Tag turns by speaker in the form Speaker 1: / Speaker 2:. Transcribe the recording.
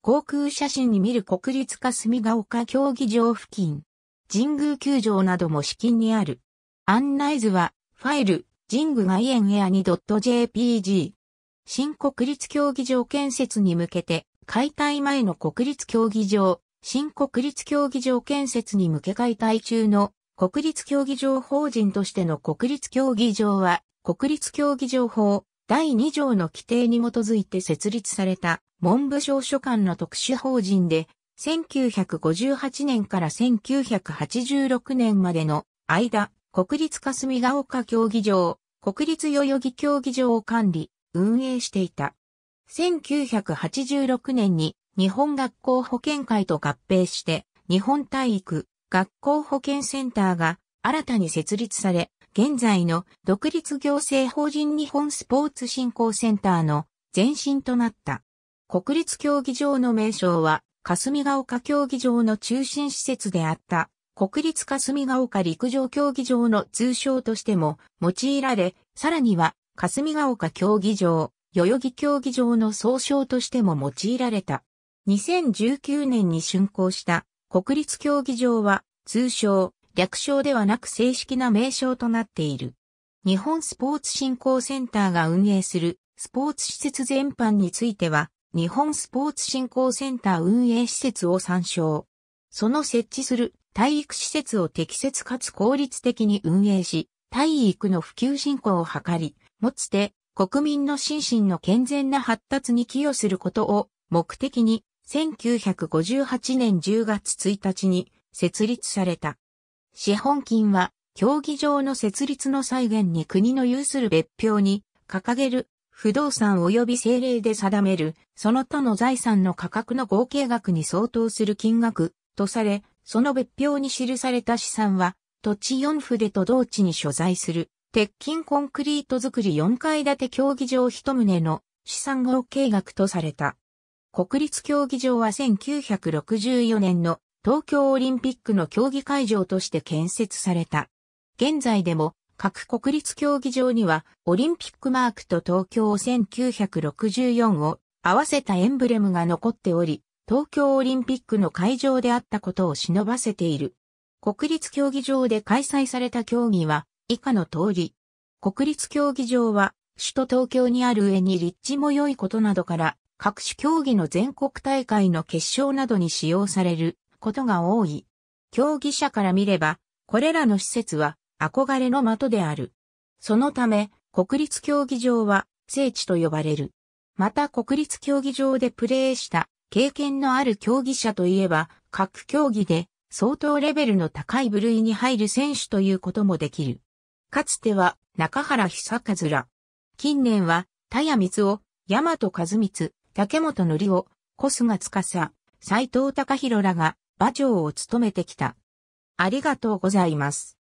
Speaker 1: 航空写真に見る国立霞ヶ丘競技場付近、神宮球場なども資金にある。案内図は、ファイル、神宮外苑エア 2.jpg。新国立競技場建設に向けて、解体前の国立競技場、新国立競技場建設に向け解体中の国立競技場法人としての国立競技場は、国立競技場法、第2条の規定に基づいて設立された文部省書館の特殊法人で、1958年から1986年までの間、国立霞ヶ丘競技場、国立代々木競技場を管理、運営していた。1986年に日本学校保健会と合併して、日本体育学校保健センターが新たに設立され、現在の独立行政法人日本スポーツ振興センターの前身となった。国立競技場の名称は、霞ヶ丘競技場の中心施設であった、国立霞ヶ丘陸上競技場の通称としても用いられ、さらには、霞ヶ丘競技場、代々木競技場の総称としても用いられた。2019年に竣工した国立競技場は、通称、略称ではなく正式な名称となっている。日本スポーツ振興センターが運営するスポーツ施設全般については、日本スポーツ振興センター運営施設を参照。その設置する体育施設を適切かつ効率的に運営し、体育の普及振興を図り、もつて国民の心身の健全な発達に寄与することを目的に1958年10月1日に設立された。資本金は、競技場の設立の際限に国の有する別表に掲げる不動産及び政令で定めるその他の財産の価格の合計額に相当する金額とされ、その別表に記された資産は土地4筆と同地に所在する鉄筋コンクリート作り4階建て競技場一棟の資産合計額とされた。国立競技場は1964年の東京オリンピックの競技会場として建設された。現在でも各国立競技場にはオリンピックマークと東京1964を合わせたエンブレムが残っており、東京オリンピックの会場であったことを忍ばせている。国立競技場で開催された競技は以下の通り。国立競技場は首都東京にある上に立地も良いことなどから各種競技の全国大会の決勝などに使用されることが多い。競技者から見れば、これらの施設は憧れの的である。そのため、国立競技場は聖地と呼ばれる。また国立競技場でプレーした経験のある競技者といえば、各競技で相当レベルの高い部類に入る選手ということもできる。かつては中原久和ら。近年は、田谷光を、大和和光、竹本則夫、小菅司、斎藤隆弘らが馬長を務めてきた。ありがとうございます。